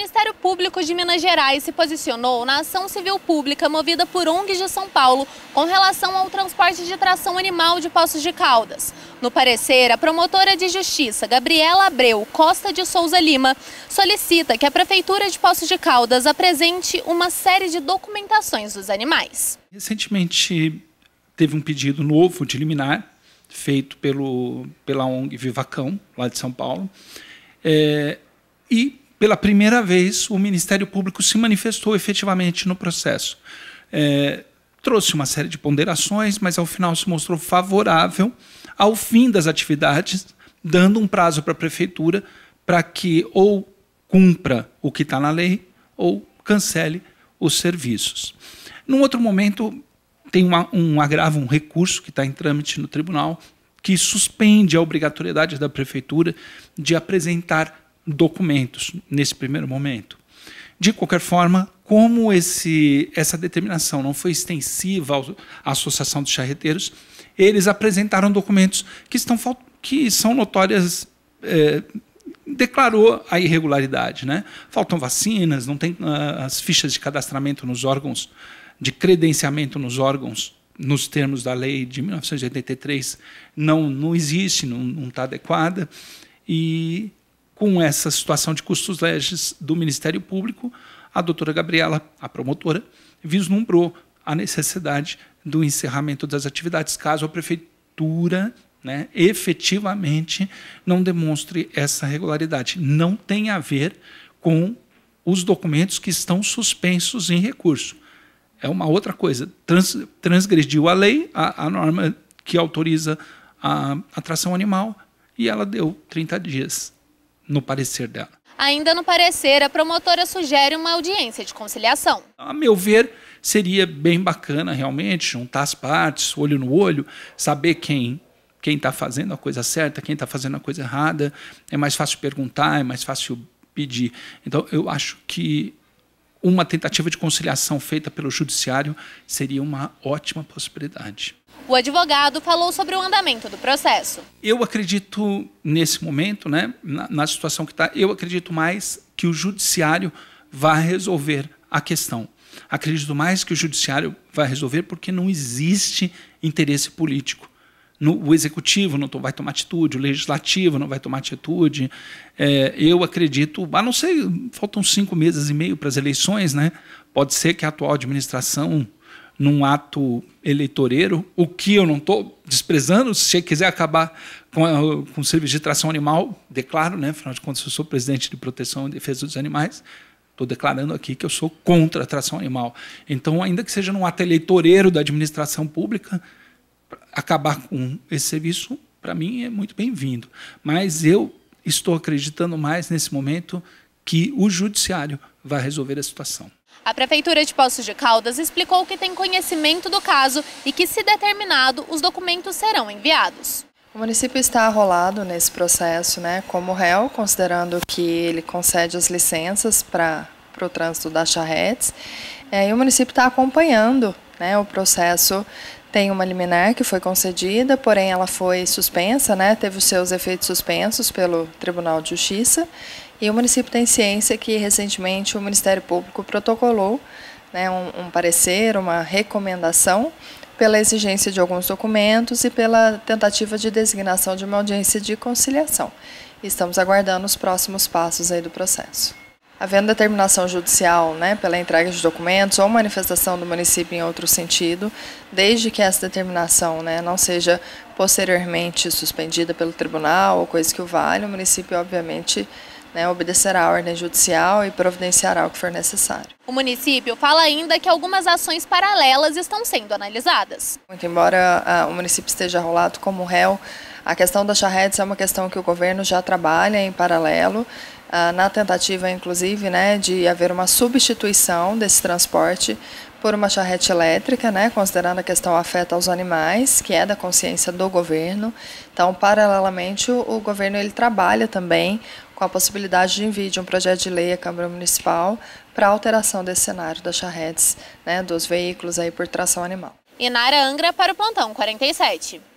Ministério Público de Minas Gerais se posicionou na ação civil pública movida por ONGs de São Paulo com relação ao transporte de tração animal de Poços de Caldas. No parecer, a promotora de justiça, Gabriela Abreu Costa de Souza Lima, solicita que a Prefeitura de Poços de Caldas apresente uma série de documentações dos animais. Recentemente teve um pedido novo de liminar, feito pelo, pela ONG Vivacão, lá de São Paulo, é, e pela primeira vez, o Ministério Público se manifestou efetivamente no processo. É, trouxe uma série de ponderações, mas ao final se mostrou favorável ao fim das atividades, dando um prazo para a Prefeitura para que ou cumpra o que está na lei ou cancele os serviços. Num outro momento, tem uma, um agravo, um recurso que está em trâmite no tribunal, que suspende a obrigatoriedade da prefeitura de apresentar documentos nesse primeiro momento. De qualquer forma, como esse, essa determinação não foi extensiva à Associação dos Charreteiros, eles apresentaram documentos que, estão, que são notórias. É, declarou a irregularidade. Né? Faltam vacinas, não tem uh, as fichas de cadastramento nos órgãos, de credenciamento nos órgãos, nos termos da lei de 1983, não, não existe, não está adequada. E com essa situação de custos leges do Ministério Público, a doutora Gabriela, a promotora, vislumbrou a necessidade do encerramento das atividades, caso a prefeitura né, efetivamente não demonstre essa regularidade. Não tem a ver com os documentos que estão suspensos em recurso. É uma outra coisa. Trans, transgrediu a lei, a, a norma que autoriza a atração animal, e ela deu 30 dias no parecer dela. Ainda no parecer, a promotora sugere uma audiência de conciliação. Então, a meu ver, seria bem bacana realmente juntar as partes, olho no olho, saber quem quem está fazendo a coisa certa, quem está fazendo a coisa errada. É mais fácil perguntar, é mais fácil pedir. Então, eu acho que uma tentativa de conciliação feita pelo judiciário seria uma ótima possibilidade. O advogado falou sobre o andamento do processo. Eu acredito nesse momento, né, na, na situação que está, eu acredito mais que o judiciário vai resolver a questão. Acredito mais que o judiciário vai resolver porque não existe interesse político. No, o executivo não vai tomar atitude, o legislativo não vai tomar atitude. É, eu acredito, a não ser, faltam cinco meses e meio para as eleições, né? Pode ser que a atual administração, num ato eleitoreiro, o que eu não estou desprezando, se quiser acabar com, a, com o serviço de tração animal, declaro, né? Afinal de contas, eu sou presidente de proteção e defesa dos animais. Estou declarando aqui que eu sou contra a tração animal. Então, ainda que seja num ato eleitoreiro da administração pública, acabar com esse serviço, para mim, é muito bem-vindo. Mas eu estou acreditando mais nesse momento que o judiciário vai resolver a situação. A Prefeitura de Poços de Caldas explicou que tem conhecimento do caso e que, se determinado, os documentos serão enviados. O município está arrolado nesse processo né, como réu, considerando que ele concede as licenças para, para o trânsito das charretes. É, e o município está acompanhando né, o processo tem uma liminar que foi concedida, porém ela foi suspensa, né? teve os seus efeitos suspensos pelo Tribunal de Justiça. E o município tem ciência que recentemente o Ministério Público protocolou né, um, um parecer, uma recomendação pela exigência de alguns documentos e pela tentativa de designação de uma audiência de conciliação. Estamos aguardando os próximos passos aí do processo. Havendo determinação judicial né, pela entrega de documentos ou manifestação do município em outro sentido, desde que essa determinação né, não seja posteriormente suspendida pelo tribunal ou coisa que o vale, o município, obviamente, né, obedecerá à ordem judicial e providenciará o que for necessário. O município fala ainda que algumas ações paralelas estão sendo analisadas. Muito embora ah, o município esteja rolado como réu, a questão das charretes é uma questão que o governo já trabalha em paralelo ah, na tentativa, inclusive, né, de haver uma substituição desse transporte por uma charrete elétrica, né, considerando a questão afeta aos animais, que é da consciência do governo. Então, paralelamente, o, o governo ele trabalha também com a possibilidade de envio de um projeto de lei à Câmara Municipal para alteração desse cenário das charretes, né, dos veículos aí por tração animal. Inara Angra para o plantão 47.